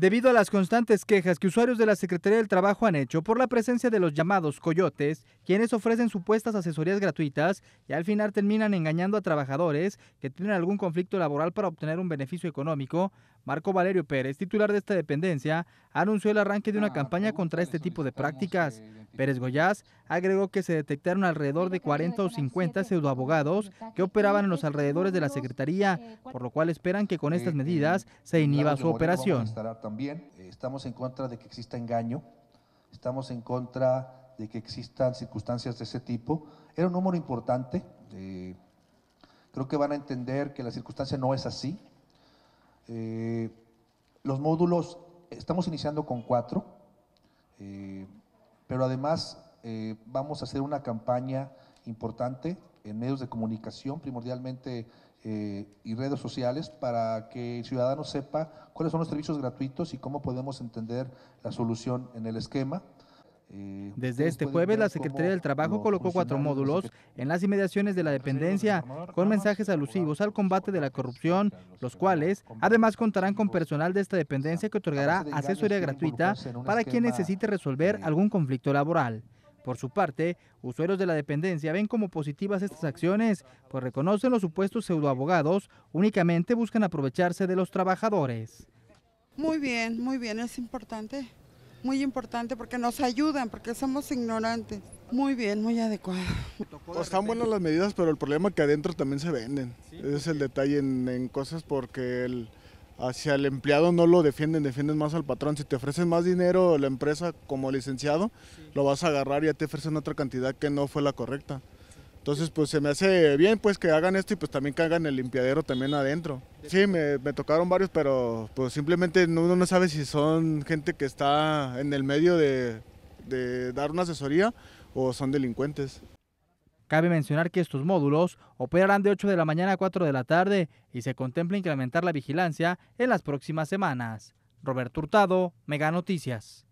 Debido a las constantes quejas que usuarios de la Secretaría del Trabajo han hecho por la presencia de los llamados coyotes, quienes ofrecen supuestas asesorías gratuitas y al final terminan engañando a trabajadores que tienen algún conflicto laboral para obtener un beneficio económico, Marco Valerio Pérez, titular de esta dependencia, anunció el arranque de una ah, campaña contra este tipo de prácticas. Pérez Goyaz agregó que se detectaron alrededor de 40 o 50 pseudoabogados que operaban en los alrededores de la Secretaría, por lo cual esperan que con estas medidas se inhiba su operación también. Eh, estamos en contra de que exista engaño, estamos en contra de que existan circunstancias de ese tipo. Era un número importante, eh, creo que van a entender que la circunstancia no es así. Eh, los módulos, estamos iniciando con cuatro, pero además vamos a hacer una campaña importante en medios de comunicación, primordialmente y redes sociales para que el ciudadano sepa cuáles son los servicios gratuitos y cómo podemos entender la solución en el esquema. Desde este jueves, la Secretaría del Trabajo colocó cuatro módulos en las inmediaciones de la dependencia con mensajes alusivos al combate de la corrupción, los cuales además contarán con personal de esta dependencia que otorgará asesoría gratuita para quien necesite resolver algún conflicto laboral. Por su parte, usuarios de la dependencia ven como positivas estas acciones, pues reconocen los supuestos pseudoabogados, únicamente buscan aprovecharse de los trabajadores. Muy bien, muy bien, es importante, muy importante porque nos ayudan, porque somos ignorantes. Muy bien, muy adecuado. están buenas las medidas, pero el problema es que adentro también se venden. es el detalle en cosas porque el hacia el empleado no lo defienden, defienden más al patrón. Si te ofrecen más dinero la empresa como licenciado, lo vas a agarrar y ya te ofrecen otra cantidad que no fue la correcta. Entonces, pues se me hace bien pues que hagan esto y pues también que hagan el limpiadero también adentro. Sí, me, tocaron varios, pero pues simplemente uno no sabe si son gente que está en el medio de, de dar una asesoría o son delincuentes. Cabe mencionar que estos módulos operarán de 8 de la mañana a 4 de la tarde y se contempla incrementar la vigilancia en las próximas semanas. Roberto Hurtado, Mega Noticias.